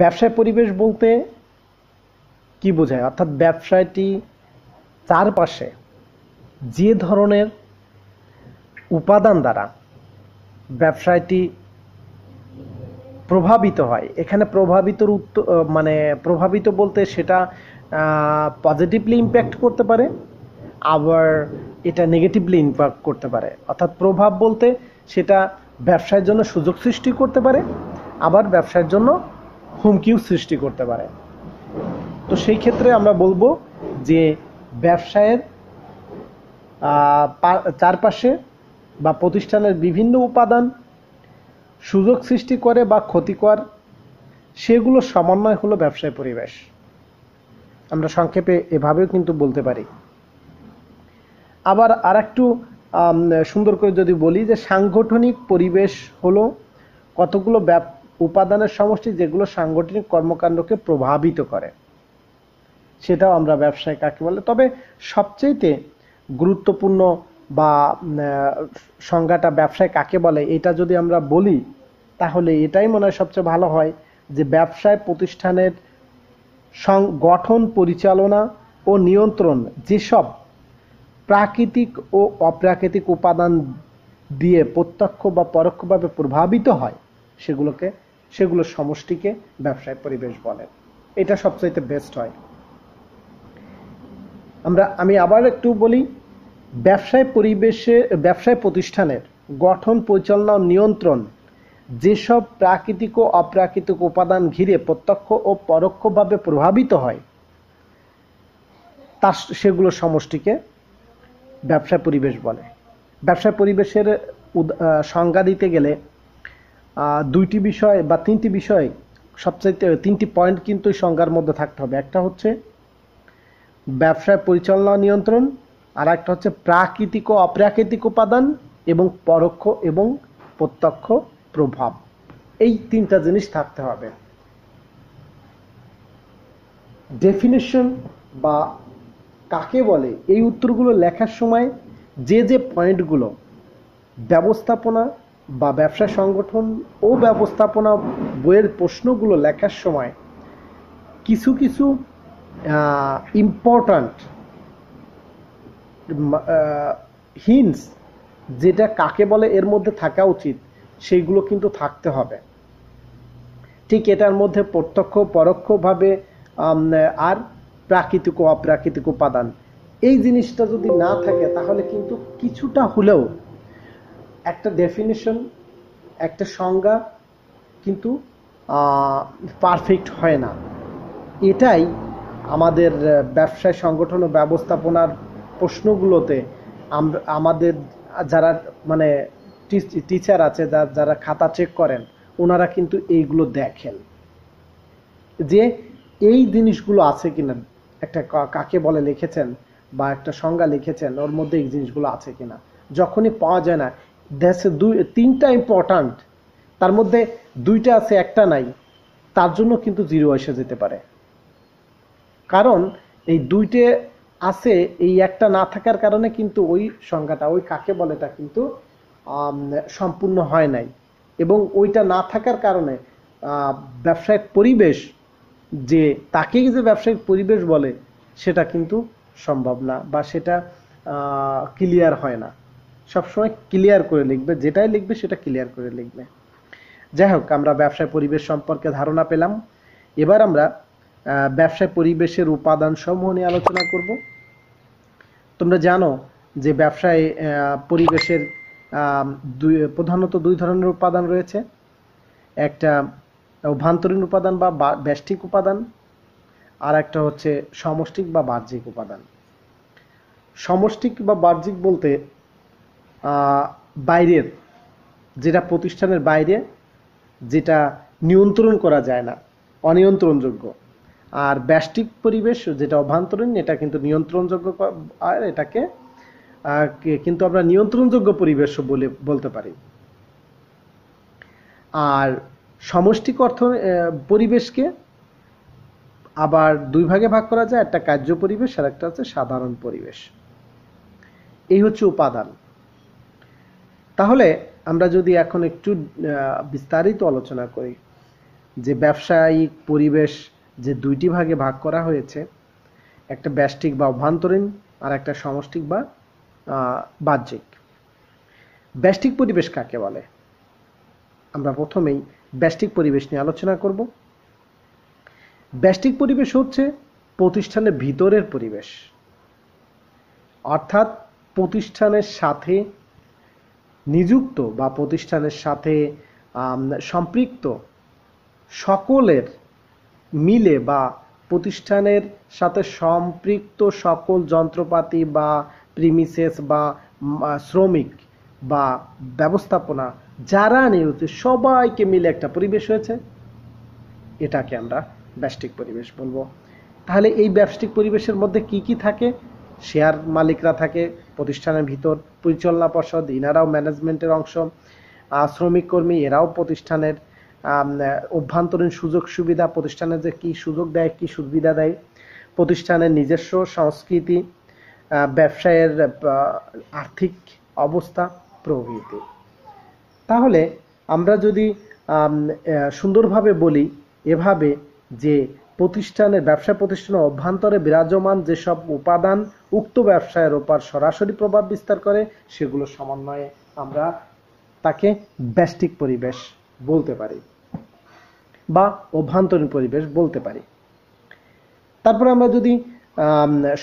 ব্যবসায় পরিবেশ বলতে কি বোঝায় অর্থাৎ ব্যবসায়টি চারপাশে যে ধরনের উপাদান দ্বারা ব্যবসায়টি প্রভাবিত হয় এখানে প্রভাবিতর উত্তর মানে প্রভাবিত বলতে সেটা পজিটিভলি ইম্প্যাক্ট করতে পারে আবার এটা নেগেটিভলি ইম্প্যাক্ট করতে পারে অর্থাৎ প্রভাব বলতে সেটা ব্যবসার জন্য সুযোগ সৃষ্টি করতে পারে আবার ব্যবসার জন্য হুমকিও সৃষ্টি করতে পারে তো সেই ক্ষেত্রে আমরা বলবো যে ব্যবসায়ের চারপাশে বা প্রতিষ্ঠানের বিভিন্ন উপাদান সুযোগ সৃষ্টি করে বা ক্ষতিকর সেগুলো সমন্বয় হলো ব্যবসায় পরিবেশ আমরা সংক্ষেপে এভাবেও কিন্তু বলতে পারি আবার আর একটু সুন্দর করে যদি বলি যে সাংগঠনিক পরিবেশ হলো কতগুলো উপাদানের সমষ্টি যেগুলো সাংগঠনিক কর্মকাণ্ডকে প্রভাবিত করে সেটাও আমরা ব্যবসায় কাকে বলে তবে সবচেয়েতে গুরুত্বপূর্ণ বা সংজ্ঞাটা ব্যবসায় কাকে বলে এটা যদি আমরা বলি তাহলে এটাই মনে হয় সবচেয়ে ভালো হয় যে ব্যবসায় প্রতিষ্ঠানের গঠন পরিচালনা ও নিয়ন্ত্রণ যেসব প্রাকৃতিক ও অপ্রাকৃতিক উপাদান দিয়ে প্রত্যক্ষ বা পরোক্ষভাবে প্রভাবিত হয় সেগুলোকে সেগুলো সমষ্টিকে ব্যবসায় পরিবেশ বলে এটা সবচাইতে বেস্ট হয় আমরা আমি আবার একটু বলি ব্যবসায় পরিবেশে ব্যবসায় প্রতিষ্ঠানের গঠন পরিচালনা ও নিয়ন্ত্রণ যেসব প্রাকৃতিক ও অপ্রাকৃতিক উপাদান ঘিরে প্রত্যক্ষ ও পরোক্ষভাবে প্রভাবিত হয় তা সেগুলো সমষ্টিকে ব্যবসায় পরিবেশ বলে ব্যবসায় পরিবেশের সংজ্ঞা দিতে গেলে দুইটি বিষয় বা তিনটি বিষয় সবচাইতে তিনটি পয়েন্ট কিন্তু সংজ্ঞার মধ্যে থাকতে হবে একটা হচ্ছে ব্যবসায় পরিচালনা নিয়ন্ত্রণ আর একটা হচ্ছে প্রাকৃতিক ও অপ্রাকৃতিক উপাদান এবং পরোক্ষ এবং প্রত্যক্ষ প্রভাব এই তিনটা জিনিস থাকতে হবে ডেফিনেশন বা কাকে বলে এই উত্তরগুলো লেখার সময় যে যে পয়েন্টগুলো ব্যবস্থাপনা বা ব্যবসা সংগঠন ও ব্যবস্থাপনা বইয়ের প্রশ্নগুলো লেখার সময় কিছু কিছু ইম্পর্ট্যান্ট হিন্স যেটা কাকে বলে এর মধ্যে থাকা উচিত সেইগুলো কিন্তু থাকতে হবে ঠিক এটার মধ্যে প্রত্যক্ষ পরোক্ষভাবে আর প্রাকৃতিক ও অপ্রাকৃতিক উপাদান এই জিনিসটা যদি না থাকে তাহলে কিন্তু কিছুটা হলেও একটা ডেফিনেশন একটা সংজ্ঞা কিন্তু পারফেক্ট হয় না এটাই আমাদের ব্যবসায় সংগঠন ও ব্যবস্থাপনার প্রশ্নগুলোতে আমাদের যারা মানে টিচার আছে যারা খাতা চেক করেন ওনারা কিন্তু এইগুলো দেখেন যে এই জিনিসগুলো আছে কিনা একটা কাকে বলে লিখেছেন বা একটা সংজ্ঞা লিখেছেন ওর মধ্যে এই জিনিসগুলো আছে কিনা যখনই পাওয়া যায় না দেশে দুই তিনটা ইম্পর্ট্যান্ট তার মধ্যে দুইটা আছে একটা নাই তার জন্য কিন্তু জিরো এসে যেতে পারে কারণ এই দুইটে আছে এই একটা না থাকার কারণে কিন্তু ওই সংখ্যাটা ওই কাকে তা কিন্তু সম্পূর্ণ হয় নাই এবং ওইটা না থাকার কারণে ব্যবসায়িক পরিবেশ যে তাকেই যে ব্যবসায়িক পরিবেশ বলে সেটা কিন্তু সম্ভব না বা সেটা ক্লিয়ার হয় না সবসময় ক্লিয়ার করে লিখবে যেটাই লিখবে সেটা ক্লিয়ার করে লিখবে যাই হোক আমরা ব্যবসায় পরিবেশ সম্পর্কে ধারণা পেলাম এবার আমরা ব্যবসায় পরিবেশের উপাদান সমূহ নিয়ে আলোচনা করব তোমরা জানো যে ব্যবসায় পরিবেশের দুই প্রধানত দুই ধরনের উপাদান রয়েছে একটা অভ্যন্তরীণ উপাদান বা ব্যষ্টিক উপাদান আর একটা হচ্ছে সমষ্টিক বা বাহ্যিক উপাদান সমষ্টিক বা বাহ্যিক বলতে বাইরের যেটা প্রতিষ্ঠানের বাইরে যেটা নিয়ন্ত্রণ করা যায় না অনিয়ন্ত্রণযোগ্য আর ব্যষ্টিক পরিবেশ যেটা অভ্যন্তরীণ এটা কিন্তু নিয়ন্ত্রণযোগ্য আর এটাকে কিন্তু আমরা নিয়ন্ত্রণযোগ্য পরিবেশ বলে বলতে পারি আর সমষ্টিক অর্থ পরিবেশকে আবার দুই ভাগে ভাগ করা যায় একটা কার্য পরিবেশ আর একটা হচ্ছে সাধারণ পরিবেশ এই হচ্ছে উপাদান তাহলে আমরা যদি এখন একটু বিস্তারিত আলোচনা করি যে ব্যবসায়িক পরিবেশ যে দুইটি ভাগে ভাগ করা হয়েছে একটা ব্যষ্টিক বা অভ্যন্তরীণ আর একটা সমষ্টিক বা বাহ্যিক ব্যষ্টিক পরিবেশ কাকে বলে আমরা প্রথমেই ব্যষ্টিক পরিবেশ নিয়ে আলোচনা করব ব্যষ্টিক পরিবেশ হচ্ছে প্রতিষ্ঠানের ভিতরের পরিবেশ অর্থাৎ প্রতিষ্ঠানের সাথে নিযুক্ত বা প্রতিষ্ঠানের সাথে সম্পৃক্ত সকলের মিলে বা প্রতিষ্ঠানের সাথে সম্পৃক্ত সকল যন্ত্রপাতি বা প্রিমিসেস বা শ্রমিক বা ব্যবস্থাপনা যারা নিয়োজিত সবাইকে মিলে একটা পরিবেশ হয়েছে এটাকে আমরা ব্যষ্টিক পরিবেশ বলবো তাহলে এই ব্যষ্টিক পরিবেশের মধ্যে কি কি থাকে শেয়ার মালিকরা থাকে প্রতিষ্ঠানের ভিতর পরিচালনা পর্ষদ ইনারাও ম্যানেজমেন্টের অংশ শ্রমিক কর্মী এরাও প্রতিষ্ঠানের অভ্যন্তরীণ সুযোগ সুবিধা প্রতিষ্ঠানের যে কী সুযোগ দেয় কী সুবিধা দেয় প্রতিষ্ঠানের নিজস্ব সংস্কৃতি ব্যবসায়ের আর্থিক অবস্থা প্রভৃতি তাহলে আমরা যদি সুন্দরভাবে বলি এভাবে যে প্রতিষ্ঠানে ব্যবসা প্রতিষ্ঠানের অভ্যন্তরে বিরাজমান যেসব উপাদান উক্ত ব্যবসায়ের ওপর সরাসরি প্রভাব বিস্তার করে সেগুলো সমন্বয়ে আমরা তাকে ব্যষ্টিক পরিবেশ বলতে পারি বা অভ্যন্তরীণ পরিবেশ বলতে পারি তারপরে আমরা যদি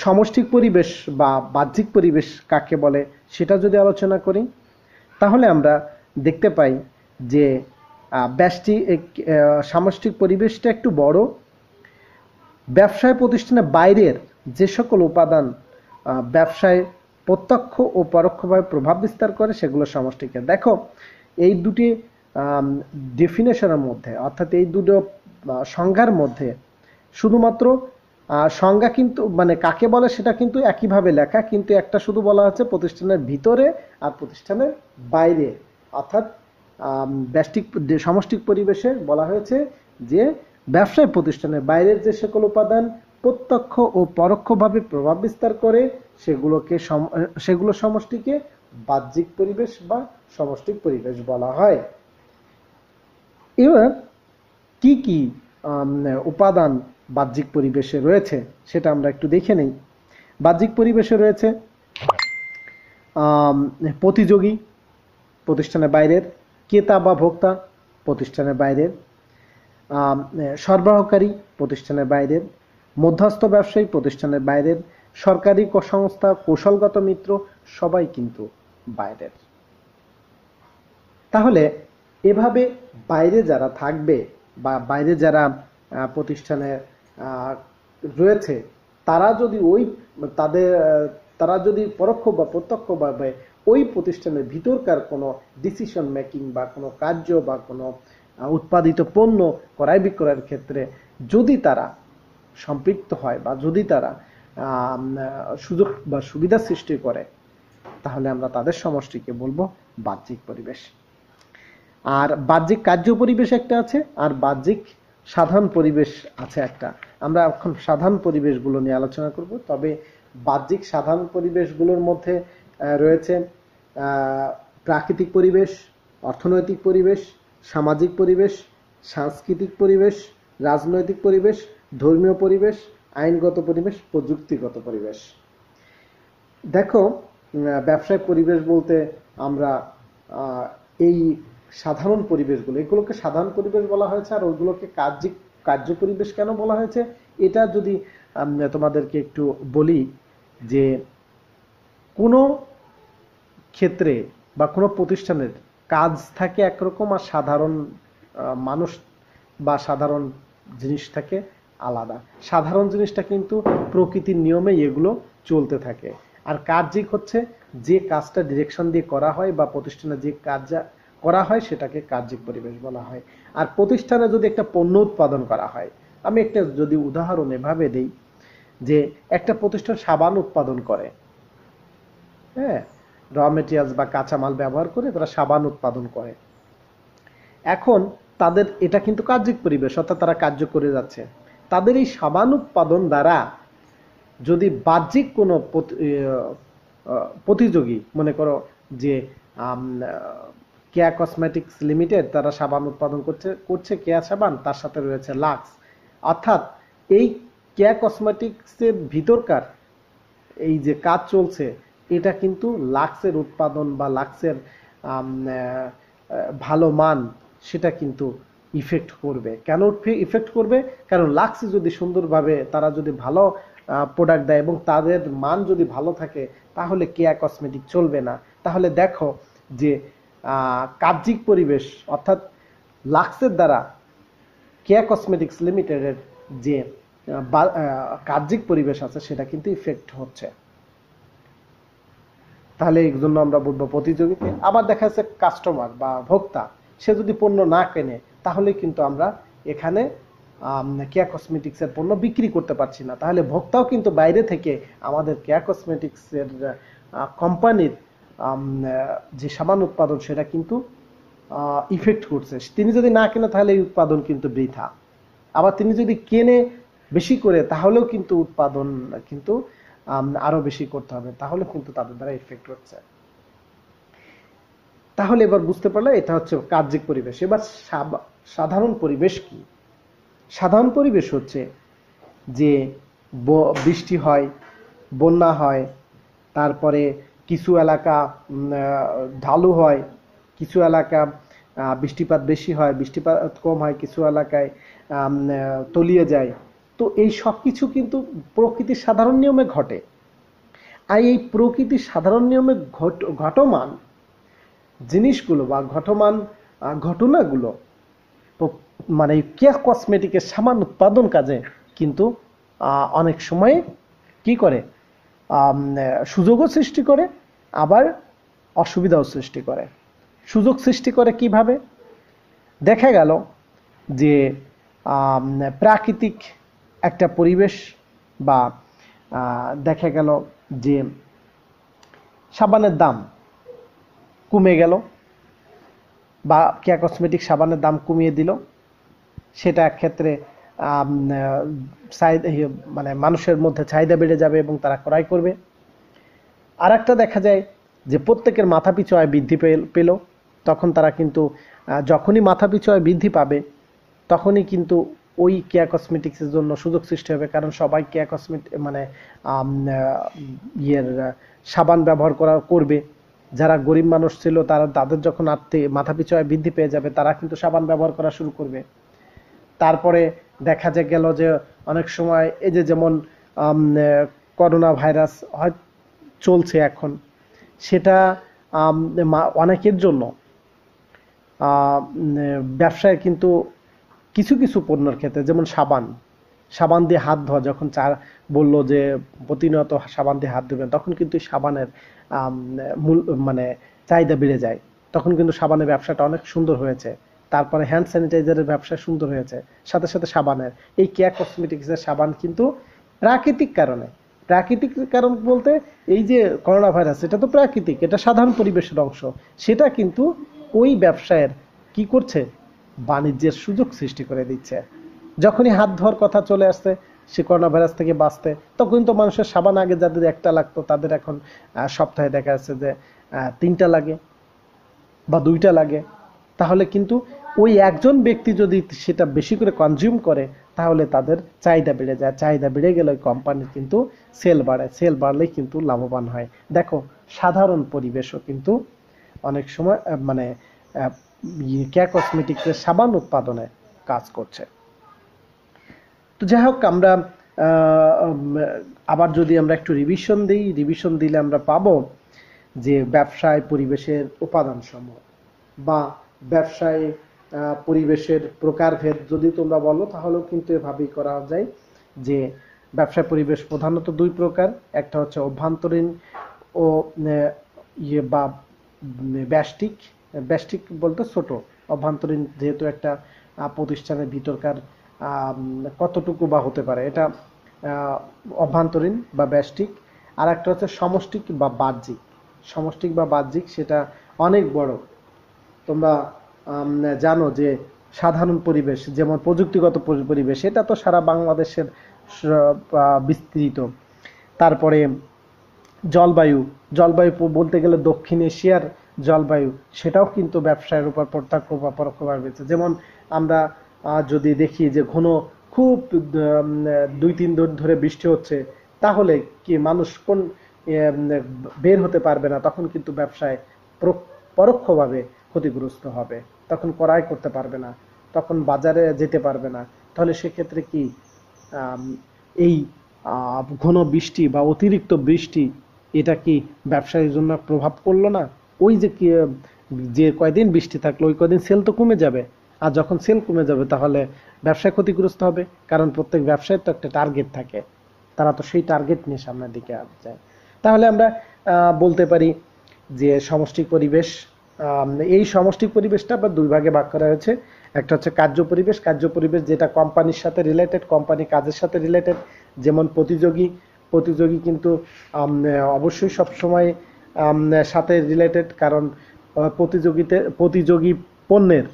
সমষ্টিক পরিবেশ বা বাহ্যিক পরিবেশ কাকে বলে সেটা যদি আলোচনা করি তাহলে আমরা দেখতে পাই যে ব্যষ্টি সামষ্টিক পরিবেশটা একটু বড় ব্যবসায় প্রতিষ্ঠানের বাইরের যে সকল উপাদান ব্যবসায় প্রত্যক্ষ ও পরোক্ষভাবে প্রভাব বিস্তার করে সেগুলো সমষ্টিকে দেখো এই দুটি ডেফিনেশনের মধ্যে অর্থাৎ এই দুটো সংজ্ঞার মধ্যে শুধুমাত্র সংজ্ঞা কিন্তু মানে কাকে বলে সেটা কিন্তু একইভাবে লেখা কিন্তু একটা শুধু বলা হচ্ছে প্রতিষ্ঠানের ভিতরে আর প্রতিষ্ঠানের বাইরে অর্থাৎ ব্যষ্টিক সমষ্টিক পরিবেশে বলা হয়েছে যে ব্যবসায় প্রতিষ্ঠানের বাইরের যে সকল উপাদান প্রত্যক্ষ ও পরোক্ষভাবে প্রভাব বিস্তার করে সেগুলোকে সেগুলো সমষ্টিকে বাহ্যিক পরিবেশ বা সমষ্টিক পরিবেশ বলা হয় এবার কি কি উপাদান বাহ্যিক পরিবেশে রয়েছে সেটা আমরা একটু দেখে নেই বাহ্যিক পরিবেশে রয়েছে প্রতিযোগী প্রতিষ্ঠানের বাইরের ক্রেতা বা ভোক্তা প্রতিষ্ঠানের বাইরের সরবরাহকারী প্রতিষ্ঠানের বাইরের মধ্যস্থ ব্যবসায়ী প্রতিষ্ঠানের বাইরের সরকারি সংস্থা কৌশলগত মিত্র সবাই কিন্তু বাইরের তাহলে এভাবে বাইরে যারা থাকবে বা বাইরে যারা প্রতিষ্ঠানে রয়েছে তারা যদি ওই তাদের তারা যদি পরোক্ষ বা প্রত্যক্ষভাবে ওই প্রতিষ্ঠানের ভিতরকার কোনো ডিসিশন মেকিং বা কোনো কার্য বা কোনো উৎপাদিত পণ্য ক্রয় বিক্রয়ের ক্ষেত্রে যদি তারা সম্পৃক্ত হয় বা যদি তারা সুযোগ বা সুবিধা সৃষ্টি করে তাহলে আমরা তাদের সমষ্টিকে বলবো বাহ্যিক পরিবেশ আর বাহ্যিক কার্য পরিবেশ একটা আছে আর বাহ্যিক সাধারণ পরিবেশ আছে একটা আমরা এখন সাধারণ পরিবেশগুলো নিয়ে আলোচনা করব তবে বাহ্যিক সাধারণ পরিবেশগুলোর মধ্যে রয়েছে প্রাকৃতিক পরিবেশ অর্থনৈতিক পরিবেশ সামাজিক পরিবেশ সাংস্কৃতিক পরিবেশ রাজনৈতিক পরিবেশ ধর্মীয় পরিবেশ আইনগত পরিবেশ প্রযুক্তিগত পরিবেশ দেখো ব্যবসায় পরিবেশ বলতে আমরা এই সাধারণ পরিবেশগুলো এগুলোকে সাধারণ পরিবেশ বলা হয়েছে আর ওগুলোকে কার্য কার্য পরিবেশ কেন বলা হয়েছে এটা যদি তোমাদেরকে একটু বলি যে কোনো ক্ষেত্রে বা কোনো প্রতিষ্ঠানের কাজ থাকে একরকম আর সাধারণ মানুষ বা সাধারণ জিনিস থাকে আলাদা সাধারণ জিনিসটা কিন্তু প্রকৃতির নিয়মে এগুলো চলতে থাকে আর কার্যিক হচ্ছে যে কাজটা ডিরেকশন দিয়ে করা হয় বা প্রতিষ্ঠানে যে কাজ করা হয় সেটাকে কার্যিক পরিবেশ বলা হয় আর প্রতিষ্ঠানে যদি একটা পণ্য উৎপাদন করা হয় আমি একটা যদি উদাহরণ এভাবে দিই যে একটা প্রতিষ্ঠান সাবান উৎপাদন করে হ্যাঁ র মেটেরিয়ালস বা কাঁচামাল ব্যবহার করে তারা সাবান উৎপাদন করে এখন তাদের এটা কিন্তু কার্যিক পরিবেশ অর্থাৎ তারা কার্য করে যাচ্ছে তাদের এই সাবান উৎপাদন দ্বারা যদি বাহ্যিক কোনো প্রতিযোগী মনে করো যে কেয়া কসমেটিক্স লিমিটেড তারা সাবান উৎপাদন করছে করছে কেয়া সাবান তার সাথে রয়েছে লাক্স অর্থাৎ এই কেয়া কসমেটিক্সের ভিতরকার এই যে কাজ চলছে এটা কিন্তু লাক্সের উৎপাদন বা লাক্সের ভালো মান সেটা কিন্তু ইফেক্ট করবে কেন ইফেক্ট করবে কারণ লাক্স যদি সুন্দরভাবে তারা যদি ভালো প্রোডাক্ট দেয় এবং তাদের মান যদি ভালো থাকে তাহলে কেয়া কসমেটিক চলবে না তাহলে দেখো যে কাব্যিক পরিবেশ অর্থাৎ লাক্সের দ্বারা কেয়া কসমেটিক্স লিমিটেডের যে কার্যিক পরিবেশ আছে সেটা কিন্তু ইফেক্ট হচ্ছে তাহলে এর জন্য আমরা বলবো প্রতিযোগিতা আবার দেখা যাচ্ছে কাস্টমার বা ভোক্তা সে যদি পণ্য না কেনে তাহলে কিন্তু আমরা এখানে কেয়া কসমেটিক্সের পণ্য বিক্রি করতে পারছি না তাহলে ভোক্তাও কিন্তু বাইরে থেকে আমাদের কেয়া কসমেটিক্সের কোম্পানির যে সামান উৎপাদন সেটা কিন্তু ইফেক্ট করছে তিনি যদি না কেনে তাহলে এই উৎপাদন কিন্তু বৃথা আবার তিনি যদি কেনে বেশি করে তাহলেও কিন্তু উৎপাদন কিন্তু আরো বেশি করতে হবে তাহলে কিন্তু তাদের দ্বারা এফেক্ট হচ্ছে তাহলে এবার বুঝতে পারলে এটা হচ্ছে কার্যিক পরিবেশ এবার সাধারণ পরিবেশ কি সাধারণ পরিবেশ হচ্ছে যে বৃষ্টি হয় বন্যা হয় তারপরে কিছু এলাকা ঢালু হয় কিছু এলাকা বৃষ্টিপাত বেশি হয় বৃষ্টিপাত কম হয় কিছু এলাকায় তলিয়ে যায় তো এই সব কিছু কিন্তু প্রকৃতির সাধারণ নিয়মে ঘটে আর এই প্রকৃতির সাধারণ নিয়মে ঘট ঘটমান জিনিসগুলো বা ঘটমান ঘটনাগুলো মানে কেয়া কসমেটিকের সামান উৎপাদন কাজে কিন্তু অনেক সময় কি করে সুযোগও সৃষ্টি করে আবার অসুবিধাও সৃষ্টি করে সুযোগ সৃষ্টি করে কিভাবে দেখা গেল যে প্রাকৃতিক একটা পরিবেশ বা দেখা গেল যে সাবানের দাম কমে গেল বা কেয়া কসমেটিক সাবানের দাম কমিয়ে দিল সেটা এক ক্ষেত্রে মানে মানুষের মধ্যে চাহিদা বেড়ে যাবে এবং তারা ক্রয় করবে আর একটা দেখা যায় যে প্রত্যেকের মাথাপিছু আয় বৃদ্ধি পেল তখন তারা কিন্তু যখনই মাথা পিছু আয় বৃদ্ধি পাবে তখনই কিন্তু ওই কেয়া কসমেটিক্সের জন্য সুযোগ সৃষ্টি হবে কারণ সবাই কেয়া কসমেটিক মানে ইয়ের সাবান ব্যবহার করা করবে যারা গরিব মানুষ ছিল তারা তাদের যখন আর্থিক মাথা পিছু আয় বৃদ্ধি পেয়ে যাবে তারা কিন্তু সাবান ব্যবহার করা শুরু করবে তারপরে দেখা যায় গেল যে অনেক সময় এই যে যেমন করোনা ভাইরাস হয় চলছে এখন সেটা অনেকের জন্য ব্যবসায় কিন্তু কিছু কিছু পণ্যের ক্ষেত্রে যেমন সাবান সাবান দিয়ে হাত ধোয়া যখন চা বললো যে প্রতিনিয়ত সাবান দিয়ে হাত ধুবেন তখন কিন্তু সাবানের মূল মানে চাহিদা বেড়ে যায় তখন কিন্তু সাবানের ব্যবসাটা অনেক সুন্দর হয়েছে তারপরে হ্যান্ড স্যানিটাইজারের ব্যবসা সুন্দর হয়েছে সাথে সাথে সাবানের এই কেয়ার কসমেটিক্সের সাবান কিন্তু প্রাকৃতিক কারণে প্রাকৃতিক কারণ বলতে এই যে করোনা ভাইরাস এটা তো প্রাকৃতিক এটা সাধারণ পরিবেশের অংশ সেটা কিন্তু ওই ব্যবসায়ের কি করছে বাণিজ্যের সুযোগ সৃষ্টি করে দিচ্ছে যখনই হাত ধোয়ার কথা চলে আসছে সে করোনা ভাইরাস থেকে বাঁচতে তখন তো মানুষের সাবান আগে যাদের একটা লাগতো তাদের এখন সপ্তাহে দেখা যাচ্ছে যে তিনটা লাগে বা দুইটা লাগে তাহলে কিন্তু ওই একজন ব্যক্তি যদি সেটা বেশি করে কনজিউম করে তাহলে তাদের চাহিদা বেড়ে যায় চাহিদা বেড়ে গেলে ওই কোম্পানির কিন্তু সেল বাড়ে সেল বাড়লেই কিন্তু লাভবান হয় দেখো সাধারণ পরিবেশও কিন্তু অনেক সময় মানে কেয়া ইয়ে কসমেটিক্সের সাবান উৎপাদনে কাজ করছে তো যাই হোক আমরা আবার যদি আমরা একটু রিভিশন দিই রিভিশন দিলে আমরা পাব যে ব্যবসায় পরিবেশের উপাদান সমূহ বা ব্যবসায় পরিবেশের প্রকারভেদ যদি তোমরা বলো তাহলেও কিন্তু এভাবেই করা যায় যে ব্যবসায় পরিবেশ প্রধানত দুই প্রকার একটা হচ্ছে অভ্যন্তরীণ ও ইয়ে বা ব্যষ্টিক ব্যষ্টিক বলতে ছোট অভ্যন্তরীণ যেহেতু একটা প্রতিষ্ঠানের ভিতরকার কতটুকু বা হতে পারে এটা অভ্যন্তরীণ বা ব্যষ্টিক আর একটা হচ্ছে সমষ্টিক বা বাহ্যিক সমষ্টিক বা বাহ্যিক সেটা অনেক বড় তোমরা জানো যে সাধারণ পরিবেশ যেমন প্রযুক্তিগত পরিবেশ এটা তো সারা বাংলাদেশের বিস্তৃত তারপরে জলবায়ু জলবায়ু বলতে গেলে দক্ষিণ এশিয়ার জলবায়ু সেটাও কিন্তু ব্যবসায়ের উপর প্রত্যক্ষ বা পরোক্ষভাবে যেমন আমরা যদি দেখি যে ঘন খুব দুই তিন দিন ধরে বৃষ্টি হচ্ছে তাহলে কি মানুষ কোন বের হতে পারবে না তখন কিন্তু ব্যবসায় পরোক্ষভাবে ক্ষতিগ্রস্ত হবে তখন ক্রয় করতে পারবে না তখন বাজারে যেতে পারবে না তাহলে সেক্ষেত্রে কি এই ঘন বৃষ্টি বা অতিরিক্ত বৃষ্টি এটা কি ব্যবসায়ীর জন্য প্রভাব পড়লো না ওই যে যে কয়দিন বৃষ্টি থাকলো ওই কয়দিন সেল তো কমে যাবে আর যখন সেল কমে যাবে তাহলে ব্যবসায় ক্ষতিগ্রস্ত হবে কারণ প্রত্যেক ব্যবসায় তো একটা টার্গেট থাকে তারা তো সেই টার্গেট নিয়ে সামনের দিকে যায় তাহলে আমরা বলতে পারি যে সমষ্টিক পরিবেশ এই সমষ্টিক পরিবেশটা আবার দুই ভাগে ভাগ করা হয়েছে একটা হচ্ছে কার্য পরিবেশ কার্য পরিবেশ যেটা কোম্পানির সাথে রিলেটেড কোম্পানি কাজের সাথে রিলেটেড যেমন প্রতিযোগী প্রতিযোগী কিন্তু অবশ্যই সবসময় সাথে রিলেটেড কারণ প্রতিযোগিতে প্রতিযোগী পণ্যের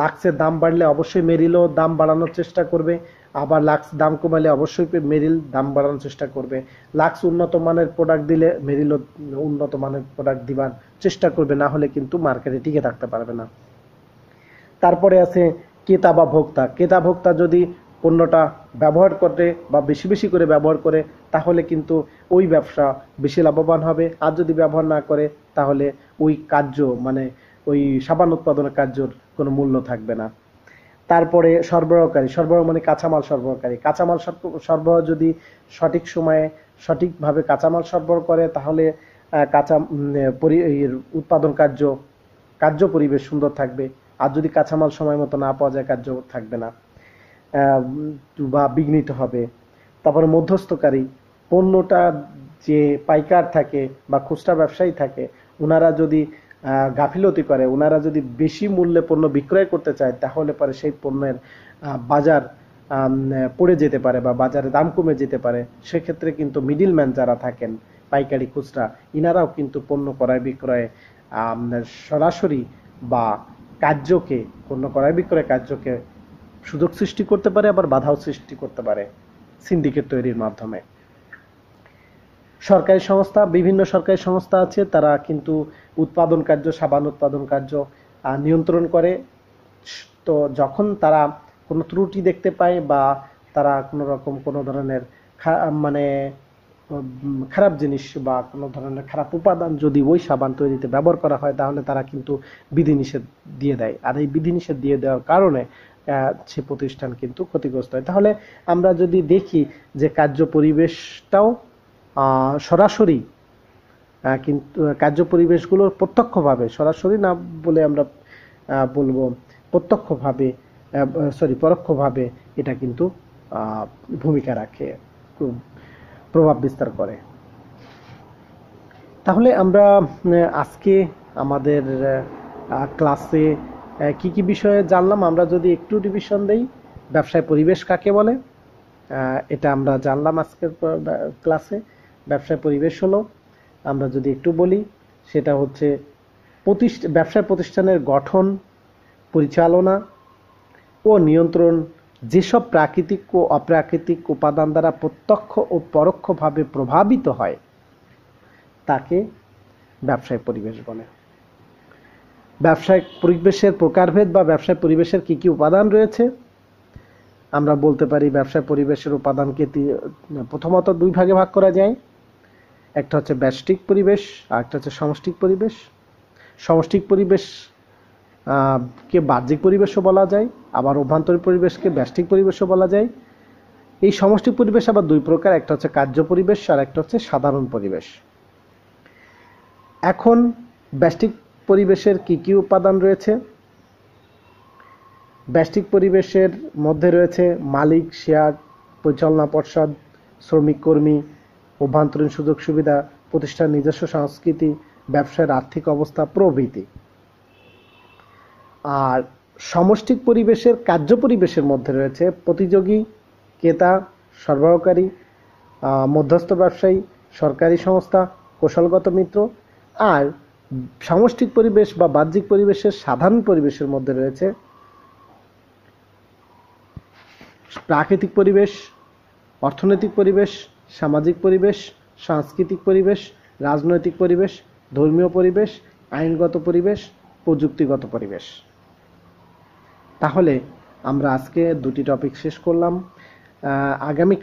লাক্সের দাম বাড়লে অবশ্যই মেরিলও দাম বাড়ানোর চেষ্টা করবে আবার লাক্স দাম কমালে অবশ্যই মেরিল দাম বাড়ানোর চেষ্টা করবে লাক্স উন্নত মানের প্রোডাক্ট দিলে মেরিলও উন্নত মানের প্রোডাক্ট দিবার চেষ্টা করবে না হলে কিন্তু মার্কেটে টিকে থাকতে পারবে না তারপরে আছে ক্রেতা বা ভোক্তা ক্রেতা ভোক্তা যদি পণ্যটা ব্যবহার করে বা বেশি বেশি করে ব্যবহার করে তাহলে কিন্তু ওই ব্যবসা বেশি লাভবান হবে আর যদি ব্যবহার না করে তাহলে ওই কার্য মানে ওই সাবান উৎপাদনের কার্যর কোনো মূল্য থাকবে না তারপরে সরবরাহকারী সরবরাহ মানে কাঁচামাল সরবরাহকারী কাঁচামাল সরবরাহ যদি সঠিক সময়ে সঠিকভাবে কাঁচামাল সরবরাহ করে তাহলে কাঁচা উৎপাদন কার্য কার্য পরিবেশ সুন্দর থাকবে আর যদি কাঁচামাল সময় মতো না পাওয়া যায় কার্য থাকবে না বা বিঘ্নিত হবে তারপর মধ্যস্থকারী পণ্যটা যে পাইকার থাকে বা খুচরা ব্যবসায়ী থাকে ওনারা যদি গাফিলতি করে ওনারা যদি বেশি মূল্যে পণ্য বিক্রয় করতে চায় তাহলে পরে সেই পণ্যের বাজার পড়ে যেতে পারে বা বাজারে দাম কমে যেতে পারে সেক্ষেত্রে কিন্তু মিডিলম্যান যারা থাকেন পাইকারি খুচরা ইনারাও কিন্তু পণ্য ক্রয় বিক্রয়ে সরাসরি বা কার্যকে পণ্য ক্রয় বিক্রয় কার্যকে সুযোগ সৃষ্টি করতে পারে আবার বাধাও সৃষ্টি করতে পারে সিন্ডিকেট তৈরির মাধ্যমে সরকারি সংস্থা বিভিন্ন সরকারি সংস্থা আছে তারা কিন্তু উৎপাদন কার্য সাবান উৎপাদন কার্য নিয়ন্ত্রণ করে তো যখন তারা কোনো ত্রুটি দেখতে পায় বা তারা কোনো রকম কোনো ধরনের মানে খারাপ জিনিস বা কোনো ধরনের খারাপ উপাদান যদি ওই সাবান তৈরিতে ব্যবহার করা হয় তাহলে তারা কিন্তু বিধিনিষেধ দিয়ে দেয় আর এই বিধিনিষেধ দিয়ে দেওয়ার কারণে সে প্রতিষ্ঠান কিন্তু ক্ষতিগ্রস্ত হয় তাহলে আমরা যদি দেখি যে কার্য পরিবেশটাও সরাসরি কিন্তু কার্য পরিবেশগুলো প্রত্যক্ষভাবে সরাসরি না বলে আমরা বলবো প্রত্যক্ষভাবে সরি পরোক্ষভাবে এটা কিন্তু ভূমিকা রাখে প্রভাব বিস্তার করে তাহলে আমরা আজকে আমাদের ক্লাসে কি কি বিষয়ে জানলাম আমরা যদি একটু ডিভিশন দেই ব্যবসায় পরিবেশ কাকে বলে এটা আমরা জানলাম আজকের ক্লাসে ব্যবসায় পরিবেশ হলো আমরা যদি একটু বলি সেটা হচ্ছে প্রতিষ্ঠা ব্যবসায় প্রতিষ্ঠানের গঠন পরিচালনা ও নিয়ন্ত্রণ যেসব প্রাকৃতিক ও অপ্রাকৃতিক উপাদান দ্বারা প্রত্যক্ষ ও পরোক্ষভাবে প্রভাবিত হয় তাকে ব্যবসায় পরিবেশ বলে ব্যবসায়িক পরিবেশের প্রকারভেদ বা ব্যবসায় পরিবেশের কি কি উপাদান রয়েছে আমরা বলতে পারি ব্যবসায় পরিবেশের উপাদানকে প্রথমত দুই ভাগে ভাগ করা যায় একটা হচ্ছে ব্যষ্টিক পরিবেশ আর একটা হচ্ছে সমষ্টিক পরিবেশ সমষ্টিক পরিবেশ কে বাহ্যিক পরিবেশও বলা যায় আবার অভ্যন্তরীণ পরিবেশকে ব্যষ্টিক পরিবেশও বলা যায় এই সমষ্টিক পরিবেশ আবার দুই প্রকার একটা হচ্ছে কার্য পরিবেশ আর একটা হচ্ছে সাধারণ পরিবেশ এখন ব্যষ্টিক পরিবেশের কি কি উপাদান রয়েছে ব্যষ্টিক পরিবেশের মধ্যে রয়েছে মালিক শেয়ার পরিচালনা পর্ষদ শ্রমিক কর্মী অভ্যন্তরীণ সুযোগ সুবিধা প্রতিষ্ঠান নিজস্ব সংস্কৃতি ব্যবসার আর্থিক অবস্থা প্রভৃতি আর সমষ্টিক পরিবেশের কার্য পরিবেশের মধ্যে রয়েছে প্রতিযোগী ক্রেতা সরবরাহকারী মধ্যস্থ ব্যবসায়ী সরকারি সংস্থা কৌশলগত মিত্র আর সামষ্টিক পরিবেশ বা বাহ্যিক পরিবেশের সাধারণ পরিবেশের মধ্যে রয়েছে প্রাকৃতিক পরিবেশ অর্থনৈতিক পরিবেশ সামাজিক পরিবেশ সাংস্কৃতিক পরিবেশ রাজনৈতিক পরিবেশ ধর্মীয় পরিবেশ আইনগত পরিবেশ প্রযুক্তিগত পরিবেশ তাহলে আমরা আজকে দুটি টপিক শেষ করলাম আগামী